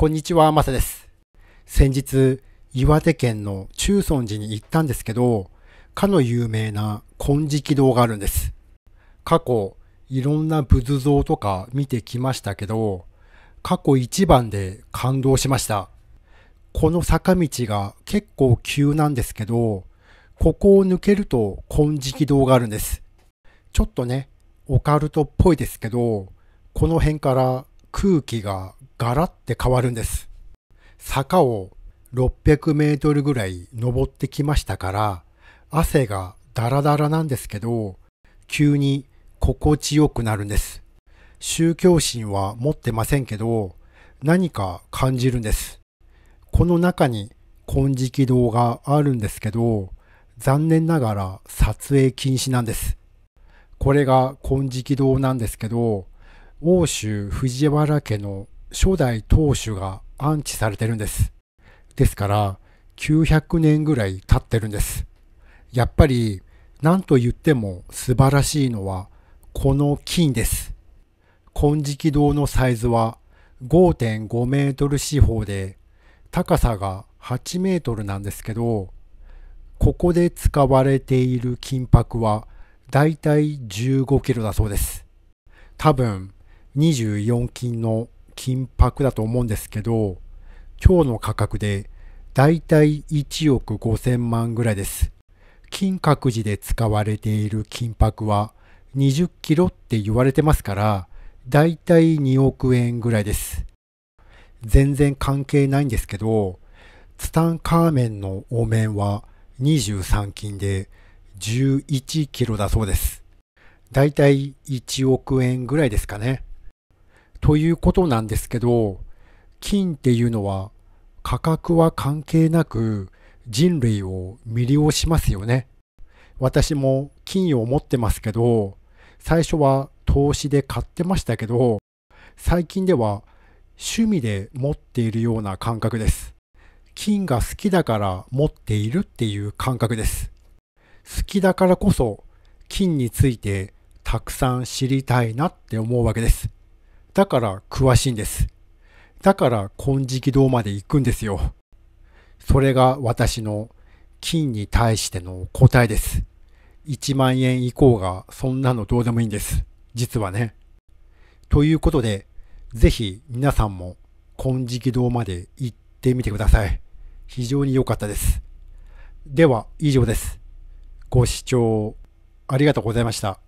こんにちは、まさです。先日、岩手県の中尊寺に行ったんですけど、かの有名な金色堂があるんです。過去、いろんな仏像とか見てきましたけど、過去一番で感動しました。この坂道が結構急なんですけど、ここを抜けると金色堂があるんです。ちょっとね、オカルトっぽいですけど、この辺から空気がガラッて変わるんです。坂を600メートルぐらい登ってきましたから、汗がダラダラなんですけど、急に心地よくなるんです。宗教心は持ってませんけど、何か感じるんです。この中に金色堂があるんですけど、残念ながら撮影禁止なんです。これが金色堂なんですけど、欧州藤原家の初代当主が安置されてるんです。ですから900年ぐらい経ってるんです。やっぱり何と言っても素晴らしいのはこの金です。金色堂のサイズは5.5メートル四方で高さが8メートルなんですけどここで使われている金箔はだいたい15キロだそうです。多分24金の金箔だと思うんですけど、今日の価格でだいたい1億5千万ぐらいです。金閣寺で使われている金箔は20キロって言われてますから、だいたい2億円ぐらいです。全然関係ないんですけど、ツタンカーメンのお面は23金で11キロだそうです。だいたい1億円ぐらいですかね。ということなんですけど、金っていうのは価格は関係なく人類を魅了しますよね。私も金を持ってますけど、最初は投資で買ってましたけど、最近では趣味で持っているような感覚です。金が好きだから持っているっていう感覚です。好きだからこそ金についてたくさん知りたいなって思うわけです。だから詳しいんです。だから金色堂まで行くんですよ。それが私の金に対しての答えです。1万円以降がそんなのどうでもいいんです。実はね。ということで、ぜひ皆さんも金色堂まで行ってみてください。非常に良かったです。では以上です。ご視聴ありがとうございました。